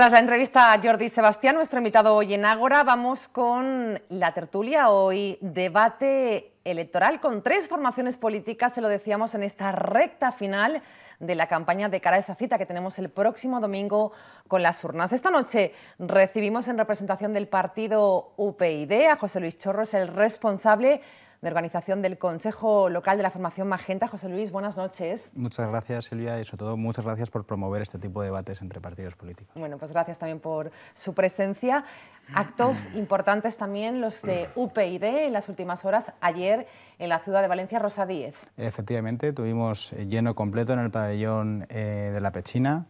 Tras la entrevista a Jordi Sebastián, nuestro invitado hoy en Ágora, vamos con la tertulia. Hoy debate electoral con tres formaciones políticas, se lo decíamos en esta recta final de la campaña de cara a esa cita que tenemos el próximo domingo con las urnas. Esta noche recibimos en representación del partido UPyD a José Luis Chorros, el responsable de organización del Consejo Local de la Formación Magenta. José Luis, buenas noches. Muchas gracias, Silvia, y sobre todo muchas gracias por promover este tipo de debates entre partidos políticos. Bueno, pues gracias también por su presencia. Actos importantes también los de UPyD en las últimas horas, ayer en la ciudad de Valencia, Rosa Díez. Efectivamente, tuvimos lleno completo en el pabellón eh, de la Pechina.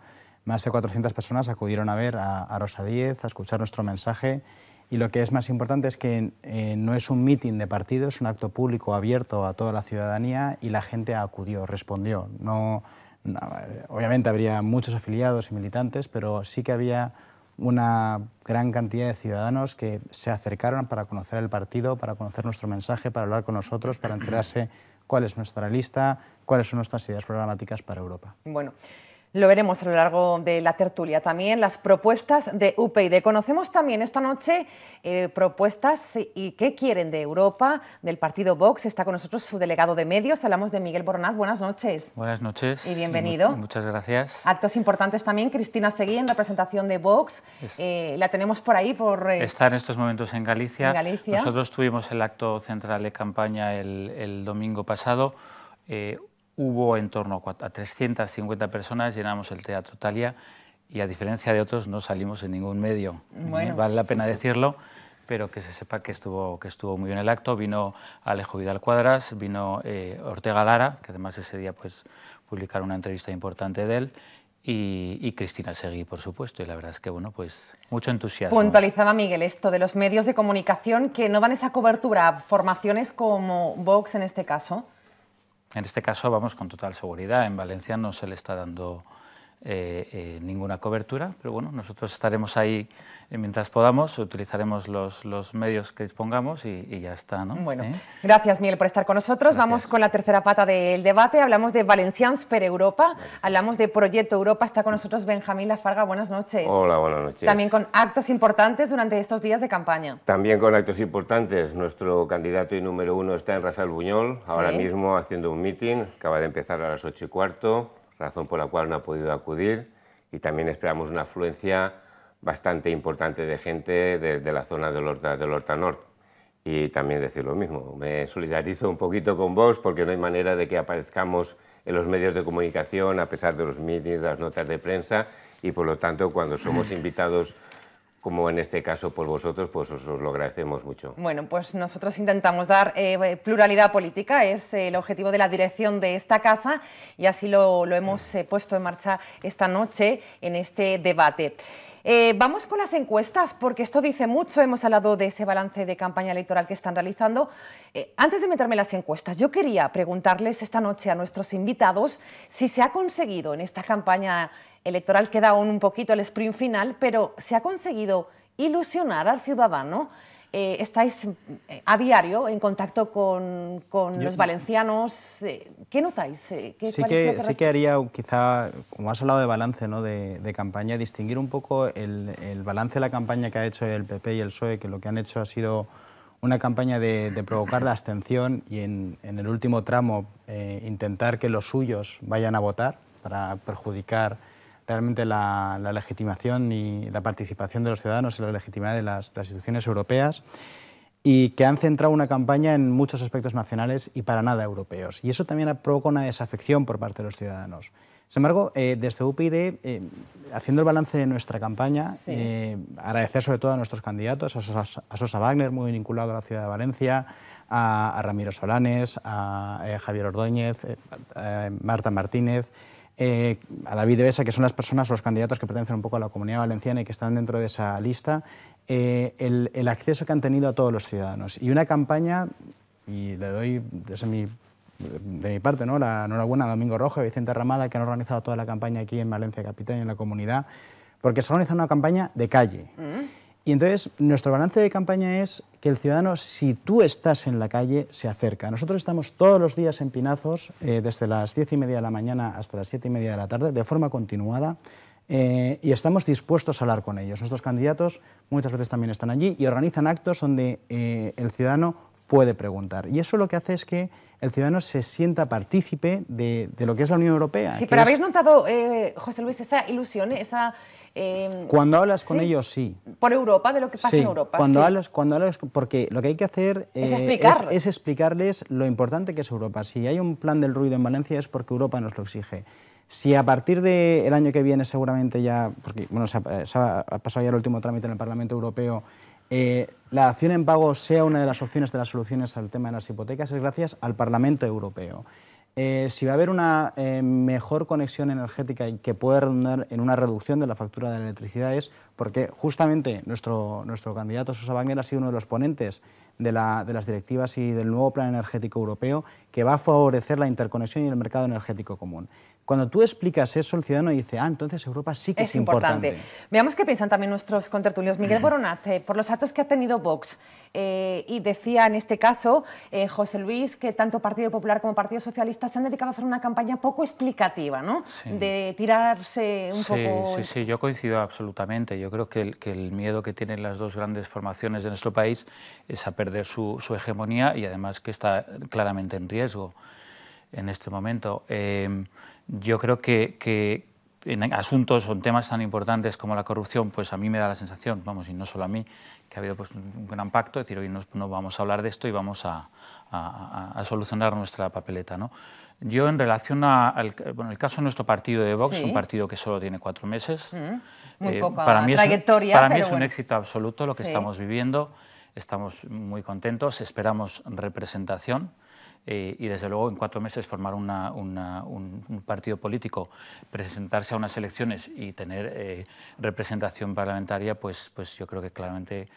Más de 400 personas acudieron a ver a, a Rosa Díez, a escuchar nuestro mensaje y lo que es más importante es que eh, no es un mitin de partido, es un acto público abierto a toda la ciudadanía y la gente acudió, respondió. no, obviamente habría muchos afiliados y militantes, pero sí que había una gran cantidad de ciudadanos que se acercaron para conocer el partido, para conocer nuestro mensaje, para hablar con nosotros, para enterarse cuál es nuestra lista, cuáles son nuestras ideas programáticas para Europa. Bueno. Lo veremos a lo largo de la tertulia. También las propuestas de UPyD. Conocemos también esta noche eh, propuestas eh, y qué quieren de Europa, del partido Vox. Está con nosotros su delegado de medios. Hablamos de Miguel Boronat. Buenas noches. Buenas noches. Y bienvenido. muchas gracias. Actos importantes también. Cristina Seguí en representación de Vox. Eh, la tenemos por ahí. por Está en estos momentos en Galicia. Nosotros tuvimos el acto central de campaña el, el domingo pasado hubo en torno a 350 personas, llenamos el Teatro Talia y a diferencia de otros no salimos en ningún medio. Vale la pena decirlo, pero que se sepa que estuvo, que estuvo muy bien el acto. Vino Alejo Vidal Cuadras, vino eh, Ortega Lara, que además ese día pues, publicaron una entrevista importante de él, y, Cristina Seguí, por supuesto, y la verdad es que, bueno, pues mucho entusiasmo. Puntualizaba Miguel esto de los medios de comunicación que no dan esa cobertura a formaciones como Vox en este caso. En este caso vamos con total seguridad. En Valencia no se le está dando eh, eh, ninguna cobertura, pero bueno, nosotros estaremos ahí eh, mientras podamos, utilizaremos los, medios que dispongamos y, ya está. ¿no? Bueno, gracias Miel por estar con nosotros. Vamos con la tercera pata del debate, hablamos de Valencians per Europa, hablamos de Proyecto Europa, está con nosotros Benjamín Lafarga, buenas noches. Hola, buenas noches. También con actos importantes durante estos días de campaña. También con actos importantes, nuestro candidato y número uno está en Rafael Buñol, ahora mismo haciendo un meeting, acaba de empezar a las ocho y cuarto, razón por la cual no ha podido acudir y también esperamos una afluencia bastante importante de gente de la zona del Horta, del Norte. Y también decir lo mismo, me solidarizo un poquito con vos porque no hay manera de que aparezcamos en los medios de comunicación a pesar de los meetings, de las notas de prensa y por lo tanto cuando somos invitados como en este caso por vosotros, pues os, lo agradecemos mucho. Bueno, pues nosotros intentamos dar eh, pluralidad política, es el objetivo de la dirección de esta casa y así lo, hemos mm. eh, puesto en marcha esta noche en este debate. Eh, vamos con las encuestas, porque esto dice mucho. Hemos hablado de ese balance de campaña electoral que están realizando. Eh, antes de meterme en las encuestas, yo quería preguntarles esta noche a nuestros invitados si se ha conseguido en esta campaña electoral, queda aún un poquito el sprint final, pero se ha conseguido ilusionar al ciudadano eh, estáis eh, a diario en contacto con, con los valencianos. Eh, ¿Qué notáis? sí, que, que haría, quizá, como has hablado de balance ¿no? de, campaña, distinguir un poco el, el, balance de la campaña que ha hecho el PP y el PSOE, que lo que han hecho ha sido una campaña de, provocar la abstención y en, el último tramo intentar que los suyos vayan a votar para perjudicar realmente la, legitimación y la participación de los ciudadanos y la legitimidad de las, instituciones europeas y que han centrado una campaña en muchos aspectos nacionales y para nada europeos. Y eso también provoca una desafección por parte de los ciudadanos. Sin embargo, eh, desde UPyD, eh, haciendo el balance de nuestra campaña, eh, agradecer sobre todo a nuestros candidatos, a Sosa, Wagner, muy vinculado a la ciudad de Valencia, a, a Ramiro Solanes, a, Javier Ordóñez, a Marta Martínez, eh, a David de Besa, que son las personas o los candidatos que pertenecen un poco a la comunidad valenciana y que están dentro de esa lista, eh, el, acceso que han tenido a todos los ciudadanos. Y una campaña, y le doy mi, de mi parte ¿no? la enhorabuena a Domingo Rojo y Vicente Ramada, que han organizado toda la campaña aquí en Valencia Capital y en la comunidad, porque se ha organizado una campaña de calle. Mm. Y entonces nuestro balance de campaña es que el ciudadano, si tú estás en la calle, se acerca. Nosotros estamos todos los días en Pinazos, eh, desde las 10 y media de la mañana hasta las siete y media de la tarde, de forma continuada, eh, y estamos dispuestos a hablar con ellos. Nuestros candidatos muchas veces también están allí y organizan actos donde eh, el ciudadano puede preguntar. Y eso lo que hace es que el ciudadano se sienta partícipe de, lo que es la Unión Europea. Sí, pero habéis notado, José Luis, esa ilusión, esa Em, cuando hablas con ellos, sí. Por Europa, de lo que pasa en Europa. Cuando, hablas, cuando hablas, porque lo que hay que hacer eh, es, es, explicarles lo importante que es Europa. Si hay un plan del ruido en Valencia es porque Europa nos lo exige. Si a partir del año que viene seguramente ya, porque bueno, se ha, pasado ya el último trámite en el Parlamento Europeo, eh, la acción en pago sea una de las opciones de las soluciones al tema de las hipotecas, es gracias al Parlamento Europeo. Eh, si va a haber una eh, mejor conexión energética y que puede redundar en una reducción de la factura de la electricidad es porque justamente nuestro, nuestro candidato Sosa Wagner ha sido uno de los ponentes de, las directivas y del nuevo plan energético europeo que va a favorecer la interconexión y el mercado energético común. Cuando tú explicas eso, el ciudadano dice, ah, entonces Europa sí que es, es importante. Veamos qué piensan también nuestros contertulios. Miguel mm. Boronat, por los actos que ha tenido Vox, eh, y decía en este caso eh, José Luis que tanto Partido Popular como Partido Socialista se han dedicado a hacer una campaña poco explicativa, ¿no? De tirarse un poco... Sí, sí, yo coincido absolutamente. Yo creo que el, miedo que tienen las dos grandes formaciones de nuestro país es a perder su, hegemonía y además que está claramente en riesgo en este momento. Eh, yo creo que, en asuntos o en temas tan importantes como la corrupción, pues a mí me da la sensación, vamos, y no solo a mí, que ha habido pues, un gran pacto, es decir, hoy no, vamos a hablar de esto y vamos a, solucionar nuestra papeleta. ¿no? Yo en relación al bueno, el caso de nuestro partido de Vox, un partido que solo tiene cuatro meses, mm, muy eh, poca para mí trayectoria, es, para mí es un éxito absoluto lo que estamos viviendo, estamos muy contentos, esperamos representación. Eh, y desde luego en cuatro meses formar un, partido político, presentarse a unas elecciones y tener eh, representación parlamentaria, pues, pues yo creo que claramente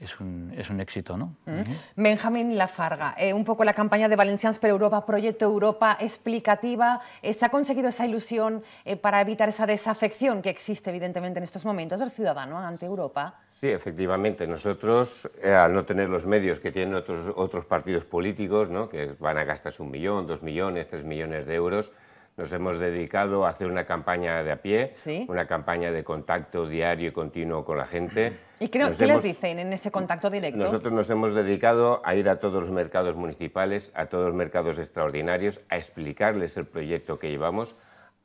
es un, éxito, ¿no? Mm. Benjamín Lafarga, eh, un poco la campaña de Valencians per Europa, Proyecto Europa, explicativa. ¿Se ha conseguido esa ilusión para evitar esa desafección que existe, evidentemente, en estos momentos del ciudadano ante Europa? Sí, efectivamente. Nosotros, eh, al no tener los medios que tienen otros, otros partidos políticos, ¿no? que van a gastar un millón, dos millones, tres millones de euros, nos hemos dedicado a hacer una campaña de a pie, una campaña de contacto diario y continuo con la gente. ¿Y creo, qué les dicen en ese contacto directo? Nosotros nos hemos dedicado a ir a todos los mercados municipales, a todos los mercados extraordinarios, a explicarles el proyecto que llevamos,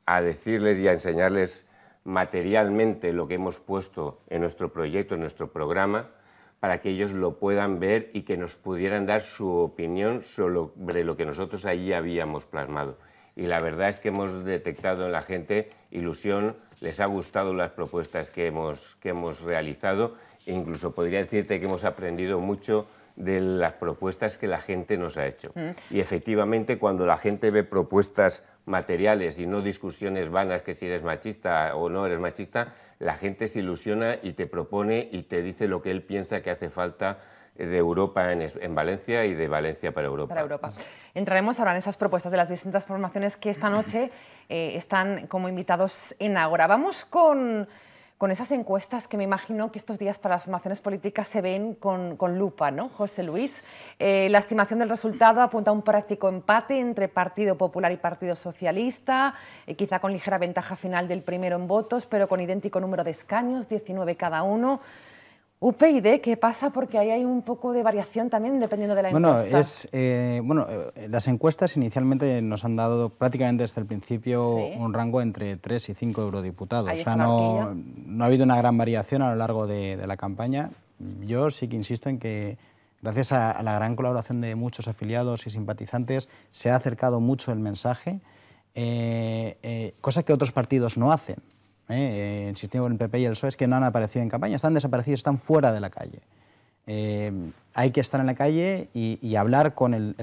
a decirles y a enseñarles materialmente lo que hemos puesto en nuestro proyecto, en nuestro programa, para que ellos lo puedan ver y que nos pudieran dar su opinión sobre lo que nosotros allí habíamos plasmado. Y la verdad es que hemos detectado en la gente ilusión, les ha gustado las propuestas que hemos, que hemos realizado, e incluso podría decirte que hemos aprendido mucho de las propuestas que la gente nos ha hecho. Mm. Y efectivamente, cuando la gente ve propuestas materiales y no discusiones vanas que si eres machista o no eres machista, la gente se ilusiona y te propone y te dice lo que él piensa que hace falta de Europa en, Valencia y de Valencia para Europa. Para Europa. Entraremos ahora en esas propuestas de las distintas formaciones que esta noche eh, están como invitados en Agora. Vamos con con esas encuestas que me imagino que estos días para las formaciones políticas se ven con, lupa, ¿no? José Luis, eh, la estimación del resultado apunta a un práctico empate entre Partido Popular y Partido Socialista, eh, quizá con ligera ventaja final del primero en votos, pero con idéntico número de escaños, 19 cada uno. UPyD, ¿qué pasa? Porque ahí hay un poco de variación también dependiendo de la encuesta. Eh, bueno, es, eh, bueno las encuestas inicialmente nos han dado prácticamente desde el principio un rango entre 3 y 5 eurodiputados. o sea, no, ha habido una gran variación a lo largo de, la campaña. Yo sí que insisto en que gracias a, la gran colaboración de muchos afiliados y simpatizantes se ha acercado mucho el mensaje. Eh, cosa que otros partidos no hacen. Eh, insistiendo eh, con el PP y el PSOE, es que no han aparecido en campaña, están desaparecidos, están fuera de la calle. Eh, hay que estar en la calle y, hablar con el,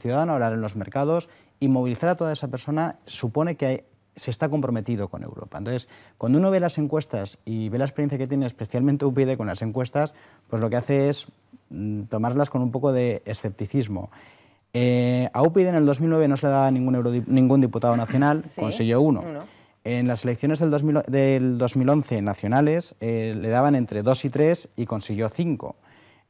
ciudadano, hablar en los mercados y movilizar a toda esa persona supone que se está comprometido con Europa. Entonces, cuando uno ve las encuestas y ve la experiencia que tiene especialmente UPyD con las encuestas, pues lo que hace es mm, tomarlas con un poco de escepticismo. Eh, a UPyD en el 2009 no se le daba ningún, ningún diputado nacional, consiguió uno. En las elecciones del, 2011 nacionales eh, le daban entre 2 y 3 y consiguió 5.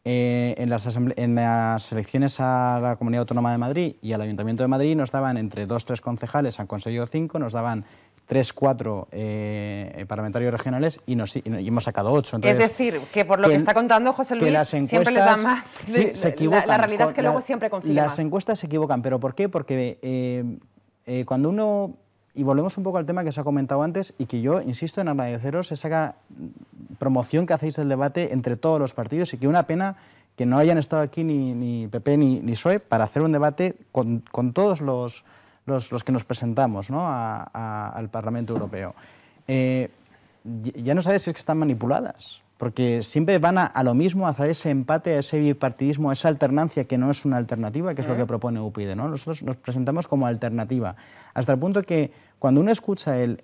Eh, en, las en, las elecciones a la Comunidad Autónoma de Madrid y al Ayuntamiento de Madrid nos daban entre 2-3 concejales, han conseguido 5, nos daban 3-4 eh, eh, parlamentarios regionales y, nos, y hemos sacado 8. es decir, que por lo que, está contando José Luis, siempre les dan más. Sí, se equivocan. La, realidad es que luego siempre consiguen Las encuestas se equivocan, ¿pero por qué? Porque eh, cuando uno y volvemos un poco al tema que se ha comentado antes y que yo insisto en agradeceros esa promoción que hacéis del debate entre todos los partidos y que una pena que no hayan estado aquí ni, PP ni, SOE para hacer un debate con, todos los, que nos presentamos al Parlamento Europeo. Eh, ya no sabes si es que están manipuladas porque siempre van a, lo mismo, a hacer ese empate, a ese bipartidismo, a esa alternancia que no es una alternativa, que es lo que propone UPyD. Nosotros nos presentamos como alternativa, hasta el punto que cuando uno escucha el,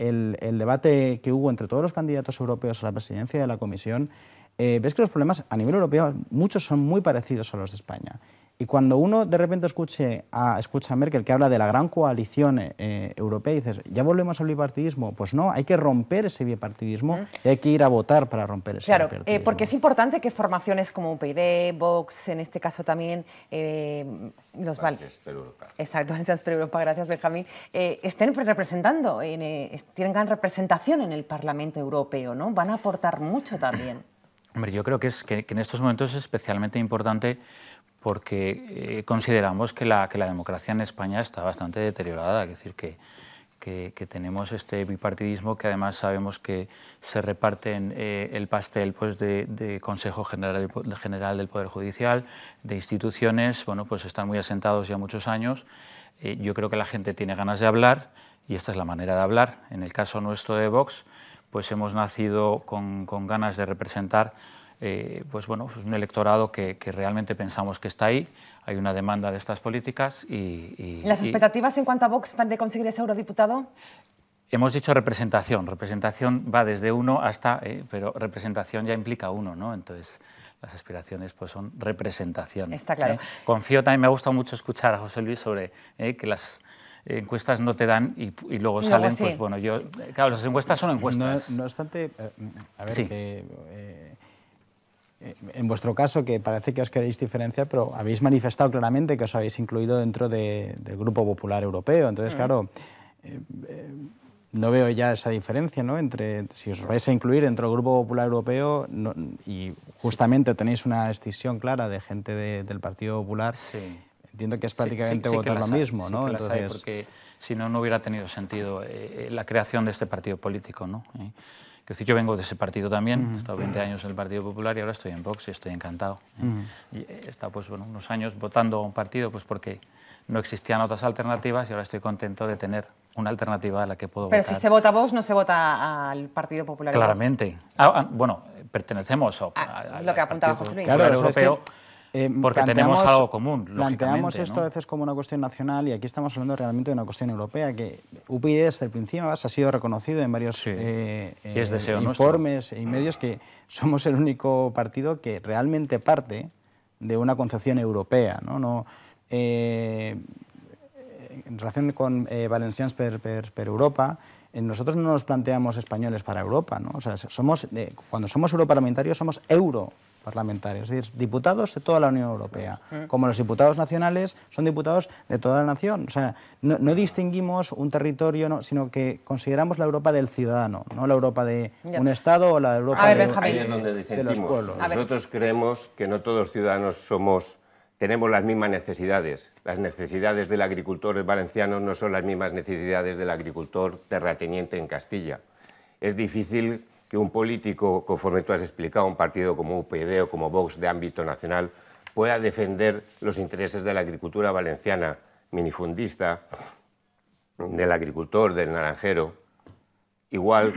debate que hubo entre todos los candidatos europeos a la presidencia de la Comisión, eh, ves que los problemas a nivel europeo muchos son muy parecidos a los de España. Y cuando uno de repente escuche a, escucha a Merkel que habla de la gran coalición eh, eh, europea y dices, ¿ya volvemos al bipartidismo? Pues no, hay que romper ese bipartidismo y hay que ir a votar para romper ese claro, eh, bipartidismo. Claro, porque es importante que formaciones como UPyD, Vox, en este caso también eh, los Exacto, Europa, gracias Benjamín, estén representando, tienen gran representación en el Parlamento Europeo, ¿no? Van a aportar mucho también. Hombre, yo creo que, es, que en estos momentos es especialmente importante porque eh, consideramos que la, que la democracia en España está bastante deteriorada, es decir, que, que, tenemos este bipartidismo que además sabemos que se reparten eh, el pastel pues, de, Consejo General, General del Poder Judicial, de instituciones, bueno, pues están muy asentados ya muchos años. Eh, yo creo que la gente tiene ganas de hablar y esta es la manera de hablar. En el caso nuestro de Vox, pues hemos nacido con, con ganas de representar eh, pues bueno, es pues un electorado que, realmente pensamos que está ahí, hay una demanda de estas políticas y... y ¿Las expectativas en cuanto a Vox van de conseguir ese eurodiputado? Hemos dicho representación, representación va desde uno hasta, eh, pero representación ya implica uno, ¿no? Entonces, las aspiraciones pues, son representación. Está claro. ¿eh? Confío también, me gusta mucho escuchar a José Luis sobre que las encuestas no te dan y, luego salen, pues bueno, yo, claro, las encuestas son encuestas. No, obstante, a ver, eh, en vuestro caso, que parece que os queréis diferenciar, pero habéis manifestado claramente que os habéis incluido dentro del Grupo Popular Europeo. Entonces, mm. claro, eh, eh, no veo ya esa diferencia, ¿no? Entre si os vais a incluir dentro del Grupo Popular Europeo y justamente tenéis una decisión clara de gente del Partido Popular. Entiendo que es prácticamente votar lo mismo, ¿no? Que porque si no, no hubiera tenido sentido la creación de este partido político, ¿no? Que yo vengo de ese partido también, he estado 20 años en el Partido Popular y ahora estoy en Vox y estoy encantado. he estado pues, bueno, unos años votando a un partido pues, porque no existían otras alternativas y ahora estoy contento de tener una alternativa a la que puedo votar. Pero si se vota a Vox, no se vota al Partido Popular. Claramente. Ah, ah, bueno, pertenecemos a, ah, lo que apuntaba José Luis. Europeo, eh, Porque tenemos algo común. Planteamos esto a veces como una cuestión nacional y aquí estamos hablando realmente de una cuestión europea que UPI desde el principio ha sido reconocido en varios eh, eh, informes y medios que somos el único partido que realmente parte de una concepción europea. en relación con Valencians per, Europa, nosotros no nos planteamos españoles para Europa, somos, cuando somos europarlamentarios somos euro parlamentarios, es decir, diputados de toda la Unión Europea, mm. como los diputados nacionales son diputados de toda la nación. O sea, no, distinguimos un territorio, sino que consideramos la Europa del ciudadano, no la Europa de un Estado o la Europa de, de, los pueblos. Nosotros creemos que no todos los ciudadanos somos tenemos las mismas necesidades. Las necesidades del agricultor valenciano no son las mismas necesidades del agricultor terrateniente en Castilla. Es difícil que un político, conforme tú has explicado, un partido como UPD o como Vox de ámbito nacional, pueda defender los intereses de la agricultura valenciana minifundista, del agricultor, del naranjero, igual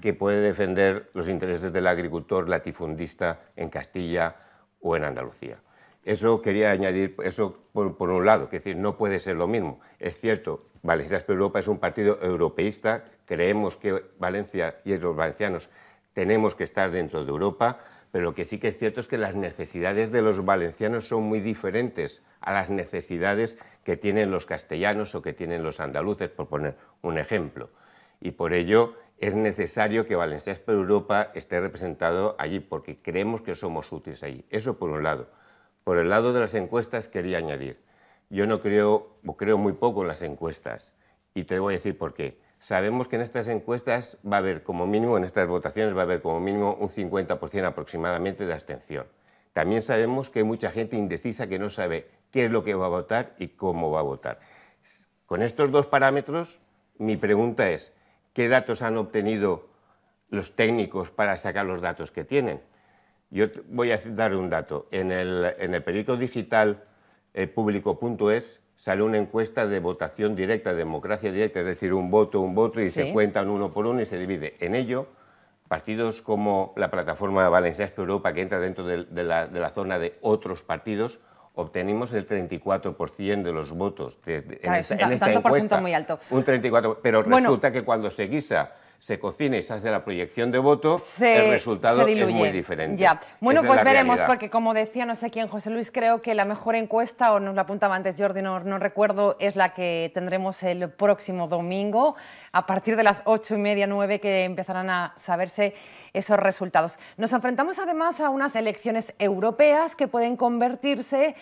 que puede defender los intereses del agricultor latifundista en Castilla o en Andalucía. Eso quería añadir, eso por, un lado, que es decir, no puede ser lo mismo. Es cierto Valencias por Europa es un partido europeísta, creemos que Valencia y los valencianos tenemos que estar dentro de Europa, pero lo que sí que es cierto es que las necesidades de los valencianos son muy diferentes a las necesidades que tienen los castellanos o que tienen los andaluces, por poner un ejemplo. Y por ello es necesario que Valencias por Europa esté representado allí, porque creemos que somos útiles allí. Eso por un lado. Por el lado de las encuestas quería añadir, yo no creo, o creo muy poco en las encuestas. Y te voy a decir por qué. Sabemos que en estas encuestas va a haber como mínimo, en estas votaciones va a haber como mínimo un 50% aproximadamente de abstención. También sabemos que hay mucha gente indecisa que no sabe qué es lo que va a votar y cómo va a votar. Con estos dos parámetros, mi pregunta es, ¿qué datos han obtenido los técnicos para sacar los datos que tienen? Yo voy a dar un dato. En el, en el periódico digital eh, público.es sale una encuesta de votación directa, democracia directa, es decir, un voto, un voto, y se cuentan uno por uno y se divide. En ello, partidos como la plataforma Valencias por Europa, que entra dentro de, la, zona de otros partidos, obtenimos el 34% de los votos. es un, muy alto. Un 34%, pero resulta que cuando se guisa se cocina y se hace la proyección de voto, el resultado es muy diferente. Ya. Bueno, pues veremos, porque como decía no sé quién, José Luis, creo que la mejor encuesta, o nos la apuntaba antes Jordi, no, no recuerdo, es la que tendremos el próximo domingo, a partir de las ocho y media, nueve, que empezarán a saberse esos resultados. Nos enfrentamos además a unas elecciones europeas que pueden convertirse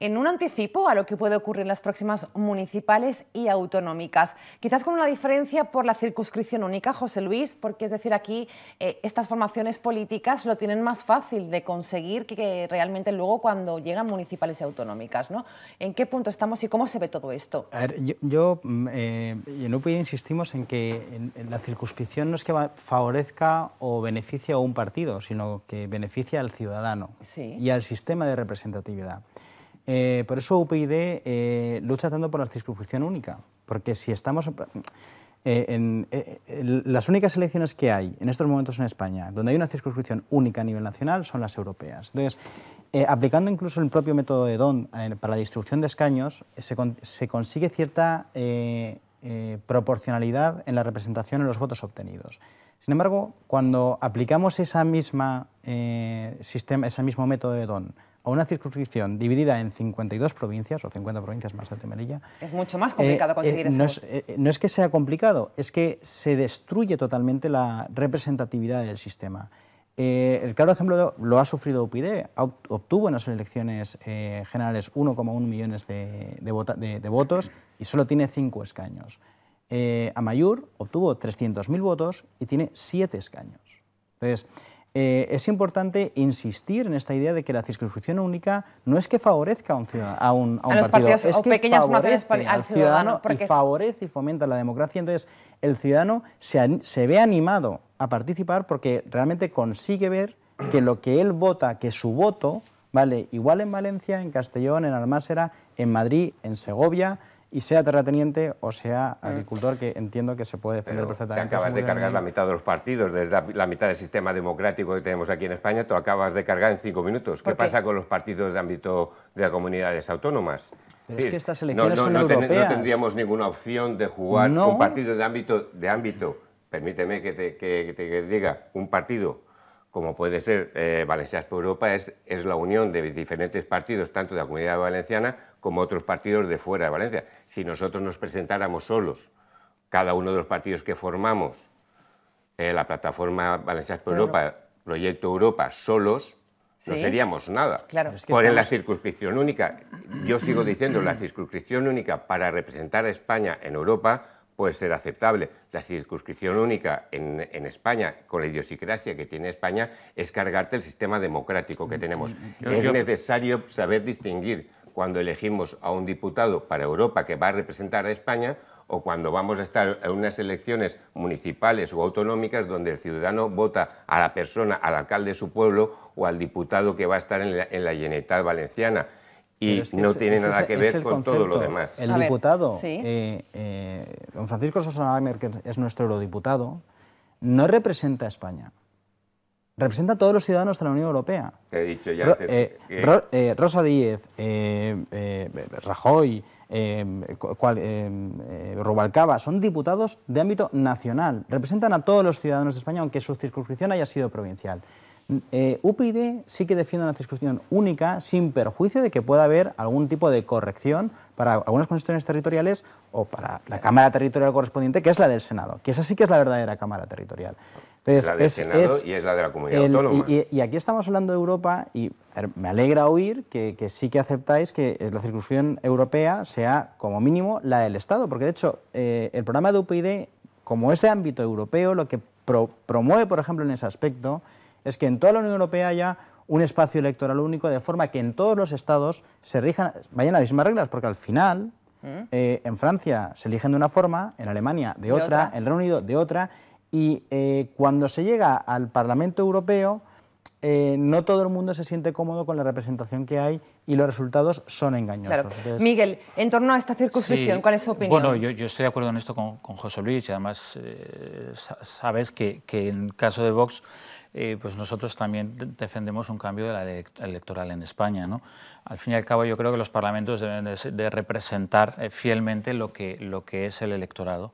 en un anticipo a lo que puede ocurrir en las próximas municipales y autonómicas. Quizás con una diferencia por la circunscripción única, José Luis, porque es decir, aquí eh, estas formaciones políticas lo tienen más fácil de conseguir que, realmente luego cuando llegan municipales y autonómicas. ¿no? ¿En qué punto estamos y cómo se ve todo esto? A ver, yo, yo mm, eh, en UPI insistimos en que la circunscripción no es que favorezca o beneficie a un partido, sino que beneficia al ciudadano y al sistema de representatividad. Eh, por eso UPyD eh, lucha tanto por la circunscripción única, porque si estamos... Eh, las únicas elecciones que hay en estos momentos en España donde hay una circunscripción única a nivel nacional son las europeas. Entonces, aplicando incluso el propio método de Don para la distribución de escaños, se, consigue cierta proporcionalidad en la representación en los votos obtenidos. Sin embargo, cuando aplicamos esa misma, sistema, ese mismo método de Don a una circunscripción dividida en 52 provincias, o 50 provincias más de Melilla... Es mucho más complicado eh, eh, conseguir eh, No es, que sea complicado, es que se destruye totalmente la representatividad del sistema. Eh, el claro ejemplo lo ha sufrido UPyD, obtuvo en las elecciones generales 1,1 millones de, votos y solo tiene 5 escaños. Eh, Amayur obtuvo 300.000 votos y tiene 7 escaños. Entonces, eh, es importante insistir en esta idea de que la circunscripción única no es que favorezca a un, ciudadano, partido, es que favorece al ciudadano, y favorece y fomenta la democracia. Entonces, el ciudadano se, se ve animado a participar porque realmente consigue ver que lo que él vota, que su voto, vale igual en Valencia, en Castellón, en Almásera, en Madrid, en Segovia, y sea terrateniente o sea mm. agricultor, que entiendo que se puede defender perfectamente. Te acabas de cargar la mitad de los partidos, de la, mitad del sistema democrático que tenemos aquí en España, tú acabas de cargar en cinco minutos. ¿Qué, pasa con los partidos de ámbito de comunidades autónomas? es que estas elecciones no, tendríamos ninguna opción de jugar un partido de ámbito, de ámbito permíteme que te, que, diga, un partido como puede ser eh, Valencias por Europa es, es la unión de diferentes partidos, tanto de la comunidad valenciana como otros partidos de fuera de Valencia. Si nosotros nos presentáramos solos, cada uno de los partidos que formamos, eh, la plataforma Valencias por Europa, Proyecto Europa, solos, no seríamos nada. Claro. Por la circunscripción única, yo sigo diciendo, la circunscripción única para representar a España en Europa puede ser aceptable. La circunscripción única en, España, con la idiosincrasia que tiene España, es cargarte el sistema democrático que mm, tenemos. Mm, mm. es necesario saber distinguir cuando elegimos a un diputado para Europa que va a representar a España o cuando vamos a estar en unas elecciones municipales o autonómicas donde el ciudadano vota a la persona, al alcalde de su pueblo o al diputado que va a estar en la, en Valenciana. Y no tiene nada que ver con todo lo demás. El diputado, eh, eh, don Francisco Sosa que es nuestro eurodiputado, no representa a España representa a todos los ciudadanos de la Unión Europea. He dicho eh, eh, Rosa Díez, eh, Rajoy, Rubalcaba, son diputados de ámbito nacional, representan a todos los ciudadanos de España, aunque su circunscripción haya sido provincial. Eh, UPyD sí que defiende una circunscripción única sin perjuicio de que pueda haber algún tipo de corrección para algunas constituciones territoriales o para la Cámara Territorial correspondiente, que es la del Senado, que esa sí que es la verdadera Cámara Territorial. la del Senado y es la de la Comunidad Autónoma. Y, aquí estamos hablando de Europa y me alegra oír que, sí que aceptáis que la circunscripción europea sea como mínimo la del Estado, porque de hecho eh, el programa de UPyD, como es de ámbito europeo, lo que promueve, por ejemplo, en ese aspecto es que en toda la Unión Europea haya un espacio electoral único, de forma que en todos los estados se rijan, vayan las mismas reglas, porque al final mm. eh, en Francia se eligen de una forma, en Alemania de, otra, en Reino Unido de otra, y eh, cuando se llega al Parlamento Europeo, eh, no todo el mundo se siente cómodo con la representación que hay y los resultados son engañosos. Miguel, en torno a esta circunscripción, ¿cuál es su opinión? Bueno, yo, estoy de acuerdo en esto con, José Luis y además sabes que, que en caso de Vox eh, pues nosotros también defendemos un cambio de la ley electoral en España. Al fin y al cabo, yo creo que los parlamentos deben de, representar eh, fielmente lo que es el electorado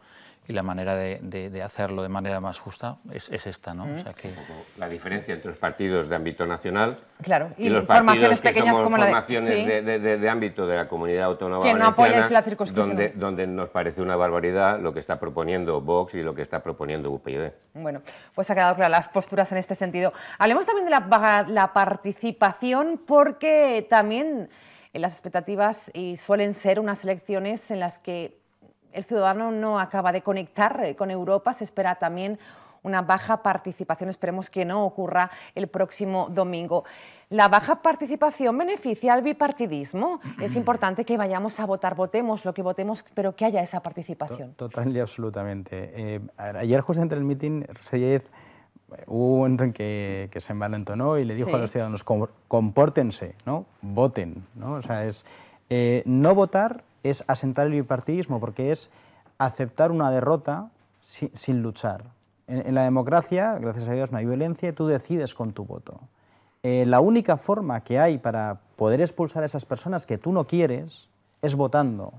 y la manera de, hacerlo de manera más justa es, esta. ¿no? Mm. O sea que... La diferencia entre los partidos de ámbito nacional y, formaciones pequeñas como la formaciones de, de, ámbito de la comunidad autónoma que no la circunscripción. Donde, donde nos parece una barbaridad lo que está proponiendo Vox y lo que está proponiendo UPyD. Bueno, pues ha quedado claro las posturas en este sentido. Hablemos también de la, la participación porque también eh, las expectativas suelen ser unas elecciones en las que el ciudadano no acaba de conectar eh, con Europa, se espera también una baja participación, esperemos que no ocurra el próximo domingo. La baja participación beneficia al bipartidismo. Es importante que vayamos a votar, votemos lo que votemos, pero que haya esa participación. Total y absolutamente. Eh, ayer justo entre el mitin, Rosellez eh, hubo un momento en que, se envalentonó y le dijo a los ciudadanos, compórtense, ¿no? voten. O sea, es, no votar es asentar el bipartidismo, porque es aceptar una derrota sin, luchar. En, la democracia, gracias a Dios, no hay violencia tú decides con tu voto. Eh, la única forma que hay para poder expulsar a esas personas que tú no quieres es votando.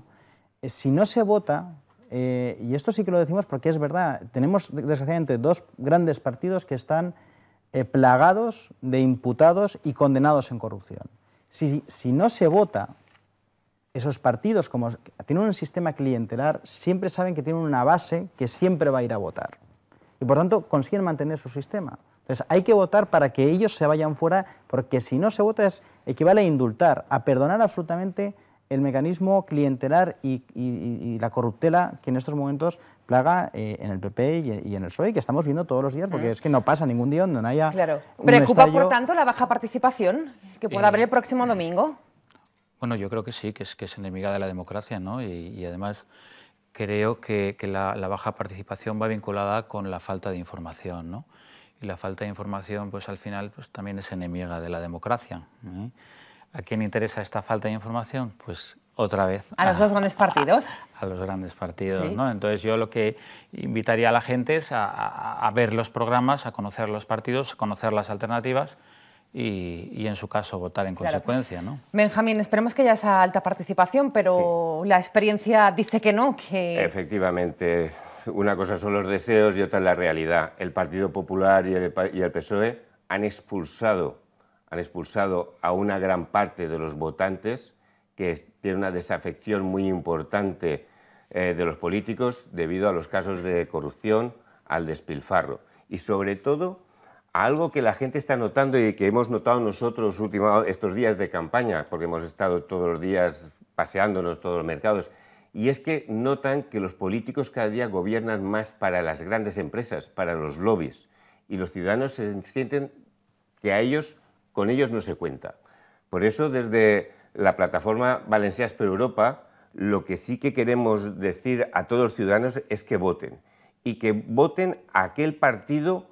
Eh, si no se vota, eh, y esto sí que lo decimos porque es verdad, tenemos desgraciadamente dos grandes partidos que están plagados de imputados y condenados en corrupción. si no se vota, esos partidos, como tienen un sistema clientelar, siempre saben que tienen una base que siempre va a ir a votar. Y por tanto consiguen mantener su sistema. Entonces hay que votar para que ellos se vayan fuera, porque si no se vota es, equivale a indultar, a perdonar absolutamente el mecanismo clientelar y, la corruptela que en estos momentos plaga eh, en el PP e y, en el PSOE, que estamos viendo todos los días, porque mm. es que no pasa ningún día donde no haya... Claro. ¿Preocupa, por tanto, la baja participación que pueda eh, haber el próximo domingo? Bueno, yo creo que sí, que es, que es enemiga de la democracia, ¿no? Y, además creo que, la, baja participación va vinculada con la falta de información, ¿no? Y la falta de información, pues al final, pues, también es enemiga de la democracia. ¿eh? ¿A quién interesa esta falta de información? Pues otra vez. A, los dos grandes partidos. A, los grandes partidos, ¿no? Entonces yo lo que invitaría a la gente es a ver los programas, a conocer los partidos, a conocer las alternativas y, en su caso votar en consecuencia. ¿no? Benjamín, esperemos que haya esa alta participación, pero la experiencia dice que no. Que... Efectivamente, una cosa son los deseos y otra es la realidad. El Partido Popular y el, PSOE han expulsado, han expulsado a una gran parte de los votantes que tiene una desafección muy importante eh, de los políticos debido a los casos de corrupción, al despilfarro y sobre todo algo que la gente está notando y que hemos notado nosotros últimos estos días de campaña, porque hemos estado todos los días paseándonos todos los mercados, y es que notan que los políticos cada día gobiernan más para las grandes empresas, para los lobbies, y los ciudadanos se sienten que a ellos, con ellos no se cuenta. Por eso, desde la plataforma Valencias por Europa, lo que sí que queremos decir a todos los ciudadanos es que voten, y que voten aquel partido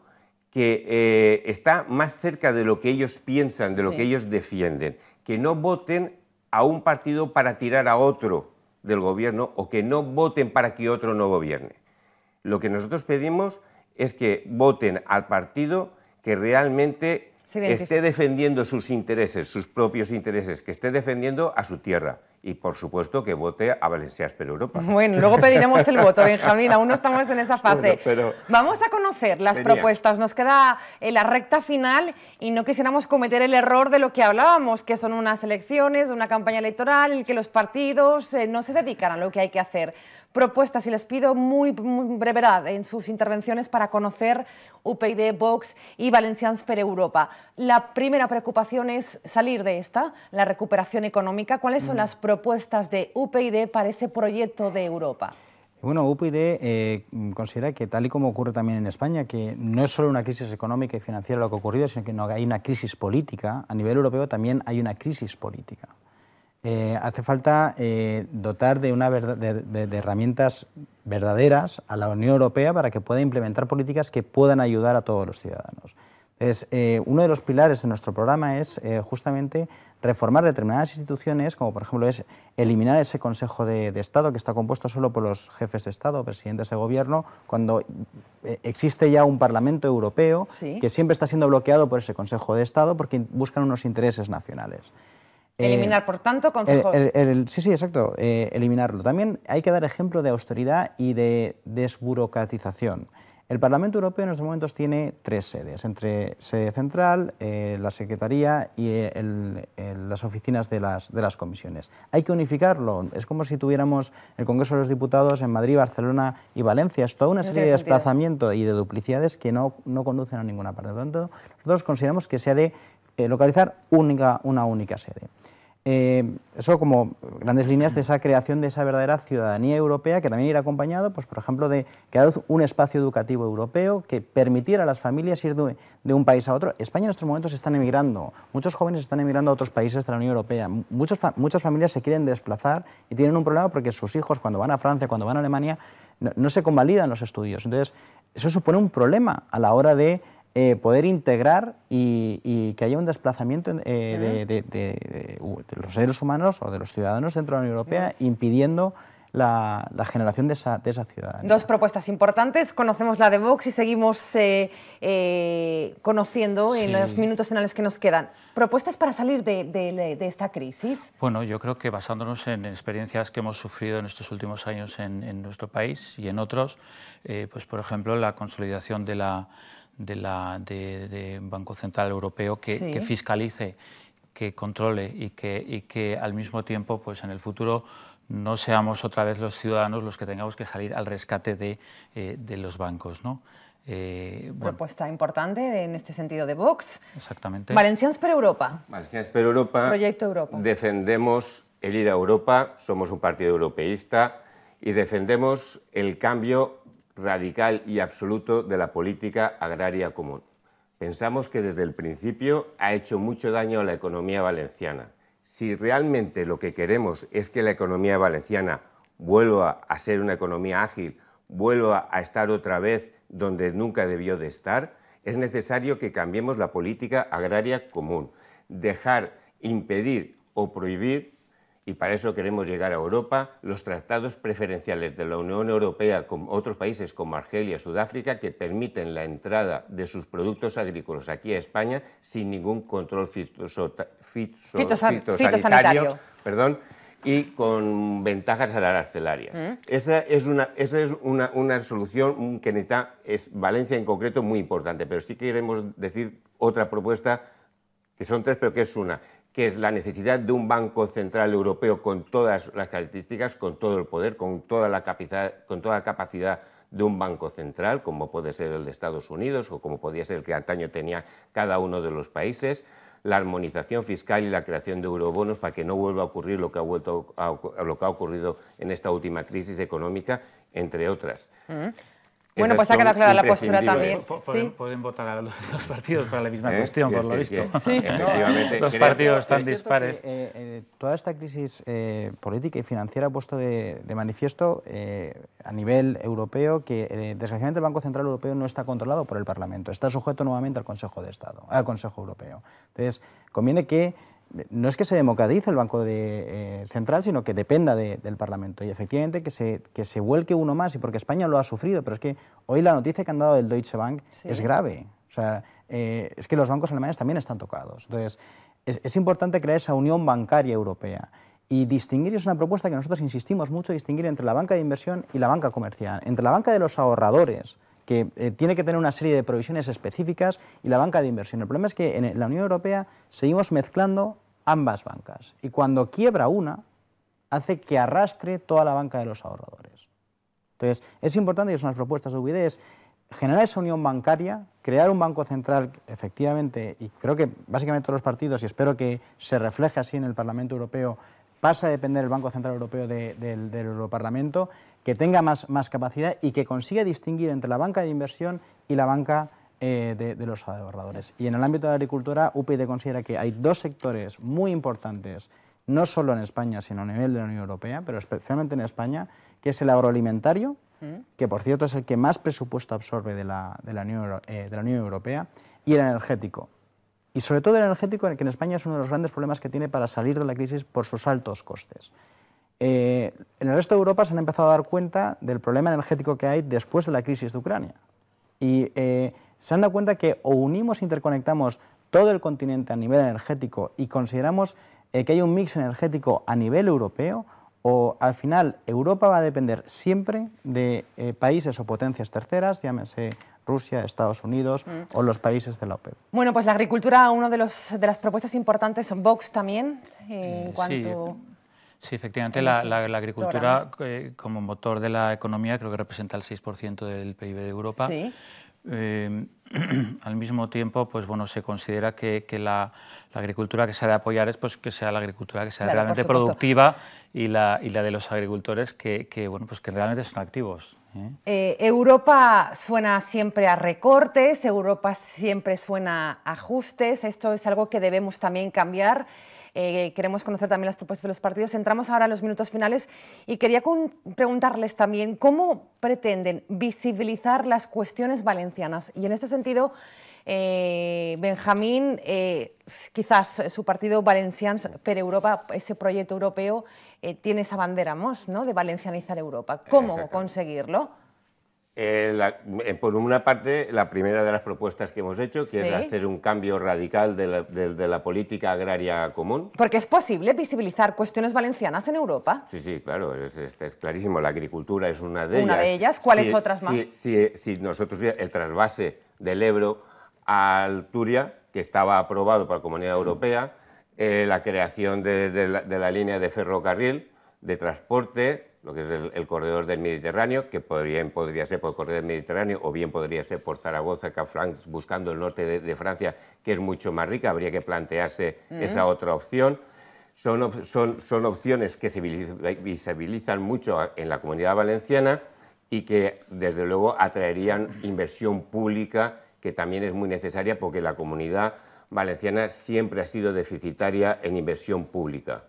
que eh, está más cerca de lo que ellos piensan, de lo que ellos defienden. Que no voten a un partido para tirar a otro del gobierno o que no voten para que otro no gobierne. Lo que nosotros pedimos es que voten al partido que realmente que esté defendiendo sus intereses, sus propios intereses, que esté defendiendo a su tierra. Y por supuesto que vote a Valencias Pero Europa. Bueno, luego pediremos el voto, Benjamín, aún no estamos en esa fase. Vamos a conocer las propuestas, nos queda eh, la recta final y no quisiéramos cometer el error de lo que hablábamos, que son unas elecciones, una campaña electoral, que los partidos eh, no se dedican a lo que hay que hacer propuestas y les pido muy, brevedad en sus intervenciones para conocer UPyD, Vox y Valencians per Europa. La primera preocupación es salir de esta, la recuperación económica. ¿Cuáles son las propuestas de UPyD para ese proyecto de Europa? Bueno, UPyD eh, considera que tal y como ocurre también en España, que no es solo una crisis económica y financiera lo que ha ocurrido, sino que hay una crisis política. A nivel europeo también hay una crisis política. Eh, hace falta eh, dotar de, herramientas verdaderas a la Unión Europea para que pueda implementar políticas que puedan ayudar a todos los ciudadanos. Eh, uno de los pilares de nuestro programa es justamente reformar determinadas instituciones, como por ejemplo es eliminar ese Consejo de, Estado que está compuesto solo por los jefes de Estado, presidentes de gobierno, cuando existe ya un Parlamento europeo que siempre está siendo bloqueado por ese Consejo de Estado porque buscan unos intereses nacionales. Eh, Eliminar, por tanto, consejo. El, sí, sí, exacto, eh, eliminarlo. También hay que dar ejemplo de austeridad y de desburocratización. El Parlamento Europeo en estos momentos tiene tres sedes, entre sede central, eh, la Secretaría y las oficinas de las, de las, comisiones. Hay que unificarlo. Es como si tuviéramos el Congreso de los Diputados en Madrid, Barcelona y Valencia. Es toda una serie de desplazamientos y de duplicidades que no, no, conducen a ninguna parte. Por lo tanto, nosotros consideramos que se ha de localizar única, una única sede. Eh, eso como grandes líneas de esa creación de esa verdadera ciudadanía europea que también irá acompañado, pues, por ejemplo, de crear un espacio educativo europeo que permitiera a las familias ir de, un país a otro. España en estos momentos están emigrando, muchos jóvenes están emigrando a otros países de la Unión Europea, muchas familias se quieren desplazar y tienen un problema porque sus hijos cuando van a Francia, cuando van a Alemania, no se convalidan los estudios. Entonces, eso supone un problema a la hora de eh, poder integrar y, que haya un desplazamiento eh, de, los seres humanos o de los ciudadanos dentro de la Unión Europea, impidiendo la, generación de esa, de ciudadanía. Dos propuestas importantes. Conocemos la de Vox y seguimos eh, conociendo en los minutos finales que nos quedan. ¿Propuestas para salir de, esta crisis? Bueno, yo creo que basándonos en experiencias que hemos sufrido en estos últimos años en, nuestro país y en otros, pues por ejemplo la consolidación de la de, la, de, Banco Central Europeo que, fiscalice, que controle y que, y que al mismo tiempo, pues en el futuro no seamos otra vez los ciudadanos los que tengamos que salir al rescate de, eh, de los bancos. ¿no? Eh, bueno. Propuesta importante en este sentido de Vox. Exactamente. Valencians per Europa. Valencians per Europa. Proyecto Europa. Defendemos el ir a Europa, somos un partido europeísta y defendemos el cambio radical y absoluto de la política agraria común. Pensamos que desde el principio ha hecho mucho daño a la economía valenciana. Si realmente lo que queremos es que la economía valenciana vuelva a ser una economía ágil, vuelva a estar otra vez donde nunca debió de estar, es necesario que cambiemos la política agraria común, dejar, impedir o prohibir y para eso queremos llegar a Europa, los tratados preferenciales de la Unión Europea con otros países como Argelia, Sudáfrica, que permiten la entrada de sus productos agrícolas aquí a España sin ningún control fitosanitario, y con ventajas arancelarias. Mm. Esa es, una, esa es una, solución que necesita es Valencia en concreto muy importante, pero sí queremos decir otra propuesta, que son tres, pero que es una que es la necesidad de un Banco Central Europeo con todas las características, con todo el poder, con toda la capacidad, con toda capacidad de un banco central, como puede ser el de Estados Unidos o como podía ser el que antaño tenía cada uno de los países, la armonización fiscal y la creación de eurobonos para que no vuelva a ocurrir lo que ha, vuelto ha ocurrido en esta última crisis económica, entre otras. Mm. Bueno, pues ha quedado clara la postura también. ¿Pueden, ¿Sí? pueden votar a los dos partidos para la misma ¿Eh? cuestión, por lo visto. Los partidos tan dispares. Eh, eh, toda esta crisis política y financiera ha puesto de, de manifiesto a nivel europeo que, desgraciadamente, el Banco Central Europeo no está controlado por el Parlamento. Está sujeto nuevamente al Consejo de Estado, al Consejo Europeo. Entonces, conviene que no es que se democratice el Banco eh, Central, sino que dependa del Parlamento. Y efectivamente que se, vuelque uno más, y porque España lo ha sufrido, pero es que hoy la noticia que han dado del Deutsche Bank es grave. O sea, eh, es que los bancos alemanes también están tocados. Entonces, es, es importante crear esa unión bancaria europea. Y distinguir, es una propuesta que nosotros insistimos mucho, distinguir entre la banca de inversión y la banca comercial, entre la banca de los ahorradores, que eh, tiene que tener una serie de provisiones específicas y la banca de inversión. El problema es que en la Unión Europea seguimos mezclando ambas bancas y cuando quiebra una hace que arrastre toda la banca de los ahorradores. Entonces, es importante, y son las propuestas de UBD, generar esa unión bancaria, crear un banco central, efectivamente, y creo que básicamente todos los partidos, y espero que se refleje así en el Parlamento Europeo, pasa a depender el Banco Central Europeo del, del Europarlamento, que tenga más, más capacidad y que consiga distinguir entre la banca de inversión y la banca eh, de, los ahorradores. Y en el ámbito de la agricultura, UPyD considera que hay dos sectores muy importantes, no solo en España, sino a nivel de la Unión Europea, pero especialmente en España, que es el agroalimentario, mm. que por cierto es el que más presupuesto absorbe de la, Unión, eh, de la Unión Europea, y el energético. Y sobre todo el energético, que en España es uno de los grandes problemas que tiene para salir de la crisis por sus altos costes. Eh, en el resto de Europa se han empezado a dar cuenta del problema energético que hay después de la crisis de Ucrania. Y eh, se han dado cuenta que o unimos e interconectamos todo el continente a nivel energético y consideramos eh, que hay un mix energético a nivel europeo, o al final Europa va a depender siempre de países o potencias terceras, llámese Rusia, Estados Unidos mm. o los países de la OPEP. Bueno, pues la agricultura, una de, de las propuestas importantes, Vox también, en cuanto... Sí, efectivamente, la, agricultura eh, como motor de la economía creo que representa el 6% del PIB de Europa. Eh, al mismo tiempo, pues bueno, se considera que, la, agricultura que se ha de apoyar es pues, que sea la agricultura que sea realmente productiva y la, y la de los agricultores que, bueno, pues que realmente son activos. ¿eh? Europa suena siempre a recortes, Europa siempre suena a ajustes, esto es algo que debemos también cambiar. Eh, queremos conocer también las propuestas de los partidos. Entramos ahora a los minutos finales y quería preguntarles también cómo pretenden visibilizar las cuestiones valencianas. Y en este sentido, eh, Benjamín, eh, quizás su partido Valencians per Europa, ese proyecto europeo, tiene esa bandera ¿no? de valencianizar Europa. ¿Cómo conseguirlo? Eh, eh, por una parte, la primera de las propuestas que hemos hecho, que es hacer un cambio radical de la, política agraria común. Porque es posible visibilizar cuestiones valencianas en Europa. Sí, sí, claro, es, clarísimo. La agricultura es una de ellas. Una de ellas, ¿cuáles otras más? Si, nosotros, el trasvase del Ebro al Turia, que estaba aprobado por la Comunidad Europea, eh, la creación de de la línea de ferrocarril, de transporte, lo que es el, corredor del Mediterráneo, que podría ser por el corredor del Mediterráneo o bien podría ser por Zaragoza, cafranc buscando el norte de, Francia, que es mucho más rica, habría que plantearse esa mm. otra opción. Son, son opciones que se visibilizan mucho en la comunidad valenciana y que, desde luego, atraerían inversión pública, que también es muy necesaria porque la comunidad valenciana siempre ha sido deficitaria en inversión pública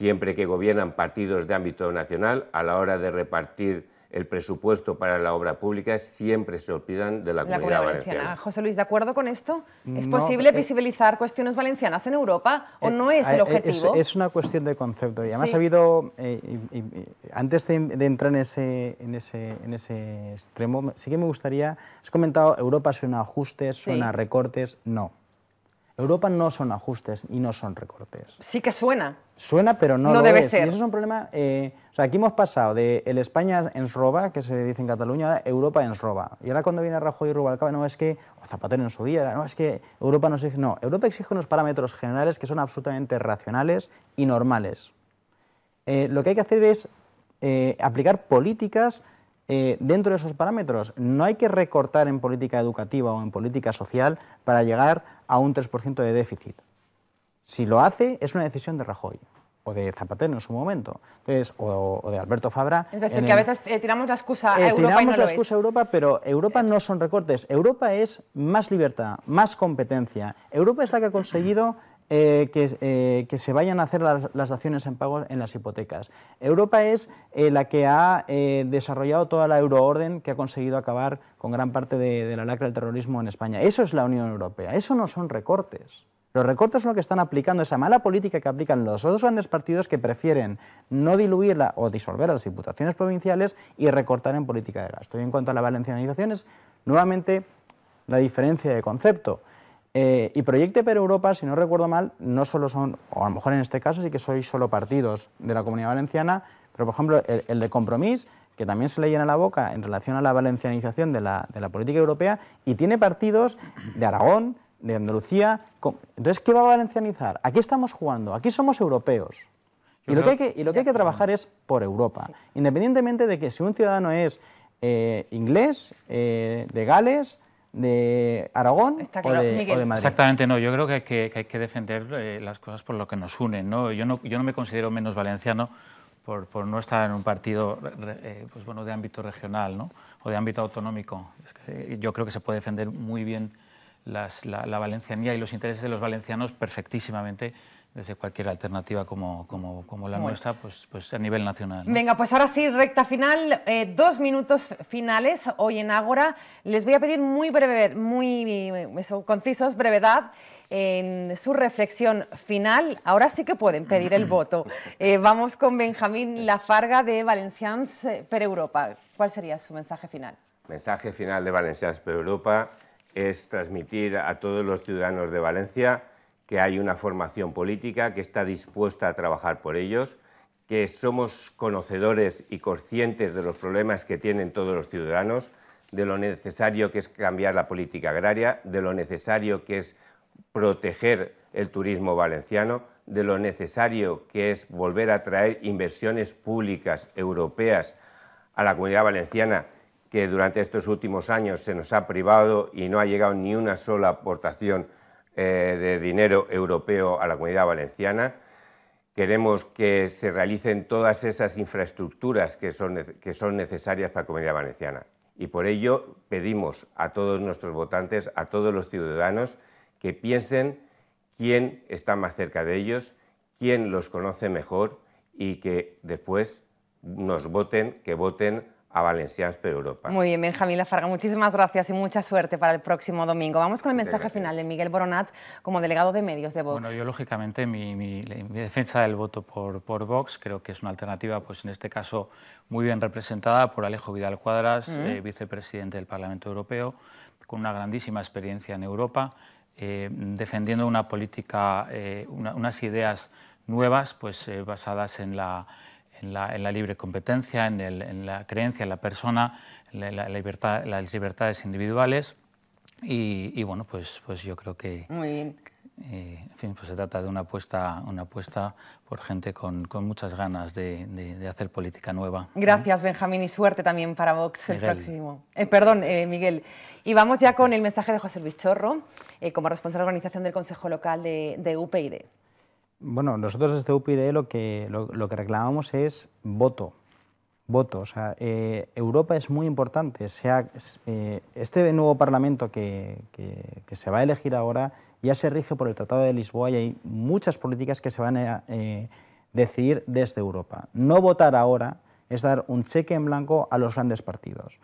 siempre que gobiernan partidos de ámbito nacional, a la hora de repartir el presupuesto para la obra pública siempre se olvidan de la, comunidad, valenciana. José Luis, ¿de acuerdo con esto? ¿Es posible eh, visibilizar cuestiones valencianas en Europa o eh, no es el eh, objetivo? Es, una cuestión de concepto y además ha habido, antes de, entrar en ese, en, ese, en ese extremo, sí que me gustaría, has comentado, Europa suena a ajustes, suena a recortes, no. Europa no son ajustes y no son recortes. Sí que suena. Suena, pero no, debe ser. eso es un problema. Eh, o sea, aquí hemos pasado de el España en roba, que se dice en Cataluña, a Europa en roba. Y ahora cuando viene Rajoy y Rubalcaba, no es que, o Zapatero en su día, no es que Europa no exige. No, Europa exige unos parámetros generales que son absolutamente racionales y normales. Eh, lo que hay que hacer es eh, aplicar políticas eh, dentro de esos parámetros. No hay que recortar en política educativa o en política social para llegar a un 3% de déficit. Si lo hace, es una decisión de Rajoy o de Zapatero en su momento, o, de Alberto Fabra. Es decir, que a veces eh, tiramos la excusa a eh, Europa. Tiramos la excusa a Europa, pero Europa no son recortes. Europa es más libertad, más competencia. Europa es la que ha conseguido eh, eh, que, se vayan a hacer las, acciones en pago en las hipotecas. Europa es eh, la que ha desarrollado toda la euroorden que ha conseguido acabar con gran parte de, la lacra del terrorismo en España. Eso es la Unión Europea, eso no son recortes. Los recortes son lo que están aplicando, esa mala política que aplican los otros grandes partidos que prefieren no diluirla o disolver las diputaciones provinciales y recortar en política de gasto. Y en cuanto a la valencianización es nuevamente la diferencia de concepto. Eh, y Proyecto per Europa, si no recuerdo mal, no solo son, o a lo mejor en este caso sí que sois solo partidos de la Comunidad Valenciana, pero por ejemplo el, de Compromís, que también se le llena la boca en relación a la valencianización de la, política europea, y tiene partidos de Aragón, de Andalucía. entonces, ¿qué va a valencianizar? Aquí estamos jugando, aquí somos europeos. Y lo, que hay que, trabajar es por Europa, independientemente de que si un ciudadano es eh, inglés, eh, de Gales, de Aragón o, de, Exactamente, no. Yo creo que hay que, defender eh, las cosas por lo que nos unen. ¿no? Yo, no, yo no me considero menos valenciano por, no estar en un partido eh, pues bueno, de ámbito regional o de ámbito autonómico. Eh, yo creo que se puede defender muy bien la valencianía y los intereses de los valencianos perfectísimamente desde cualquier alternativa como, la nuestra, pues, pues a nivel nacional. Venga, pues ahora sí, recta final, eh, dos minutos finales hoy en Ágora. Les voy a pedir muy breve, muy concisos, brevedad en su reflexión final. Ahora sí que pueden pedir el voto. Eh, vamos con Benjamín Lafarga de Valencians eh, per Europa. ¿Cuál sería su mensaje final? mensaje final de Valencians per Europa es transmitir a todos los ciudadanos de Valencia que hay una formación política que está dispuesta a trabajar por ellos, que somos conocedores y conscientes de los problemas que tienen todos los ciudadanos, de lo necesario que es cambiar la política agraria, de lo necesario que es proteger el turismo valenciano, de lo necesario que es volver a traer inversiones públicas europeas a la comunidad valenciana que durante estos últimos años se nos ha privado y no ha llegado ni una sola aportación eh, de dinero europeo a la comunidad valenciana. Queremos que se realicen todas esas infraestructuras que son, que son necesarias para la comunidad valenciana. Y por ello pedimos a todos nuestros votantes, a todos los ciudadanos, que piensen quién está más cerca de ellos, quién los conoce mejor y que después nos voten, que voten a Valencians pero Europa. Muy bien, Benjamín Lafarga, muchísimas gracias y mucha suerte para el próximo domingo. Vamos con el mensaje final de Miguel Boronat como delegado de medios de Vox. Bueno, yo lógicamente mi, defensa del voto por, por, Vox creo que es una alternativa, pues en este caso muy bien representada por Alejo Vidal Cuadras, mm. eh, vicepresidente del Parlamento Europeo, con una grandísima experiencia en Europa, eh, defendiendo una política, eh, unas ideas nuevas pues basadas en la en la, libre competencia, en, la creencia en la persona, en la, libertad, las libertades individuales. Y, bueno, pues, pues yo creo que... Muy bien. Eh, en fin, pues se trata de una apuesta, una apuesta por gente con, con muchas ganas de, de, hacer política nueva. Gracias, Benjamín, y suerte también para Vox el próximo. Eh, perdón, eh, Miguel. Y vamos ya con el mensaje de José Luis Chorro, como responsable de organización del Consejo Local de, de UPyD. Bueno, nosotros desde UPyD lo que, lo, que reclamamos es voto. Voto. O sea, eh, Europa es muy importante. sea, eh, este nuevo Parlamento que, se va a elegir ahora ya se rige por el Tratado de Lisboa y hay muchas políticas que se van a eh, decidir desde Europa. No votar ahora es dar un cheque en blanco a los grandes partidos.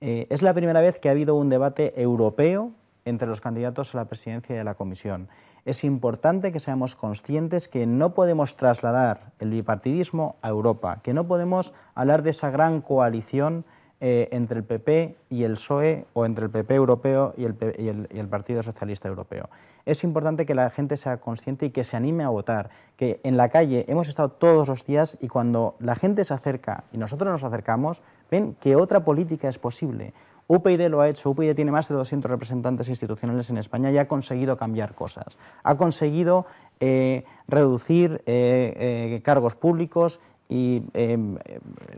es la primera vez que ha habido un debate europeo entre los candidatos a la presidencia de la comisión. Es importante que seamos conscientes que no podemos trasladar el bipartidismo a Europa, que no podemos hablar de esa gran coalición eh, entre el PP y el PSOE o entre el PP europeo y el, y el, Partido Socialista Europeo. Es importante que la gente sea consciente y que se anime a votar, que en la calle hemos estado todos los días y cuando la gente se acerca y nosotros nos acercamos, ven que otra política es posible. UPyD lo ha hecho, UPyD tiene más de 200 representantes institucionales en España y ha conseguido cambiar cosas. Ha conseguido eh, reducir eh, eh, cargos públicos y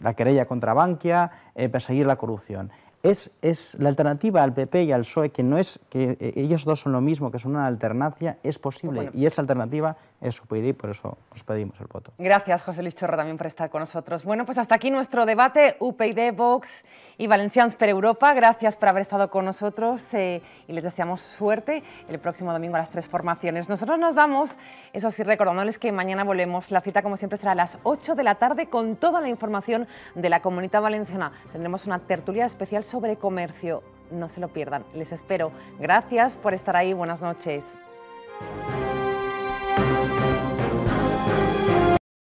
la querella contra Bankia, perseguir la corrupción. Es, es, la alternativa al PP y al PSOE, que no es que ellos dos son lo mismo, que son una alternancia, es posible y esa alternativa eso su y por eso os pedimos el voto. Gracias, José Luis Chorro, también por estar con nosotros. Bueno, pues hasta aquí nuestro debate UPyD, Vox y Valencians per Europa. Gracias por haber estado con nosotros eh, y les deseamos suerte el próximo domingo a las tres formaciones. Nosotros nos damos, eso sí, recordándoles que mañana volvemos. La cita, como siempre, será a las 8 de la tarde con toda la información de la Comunidad Valenciana. Tendremos una tertulia especial sobre comercio. No se lo pierdan. Les espero. Gracias por estar ahí. Buenas noches.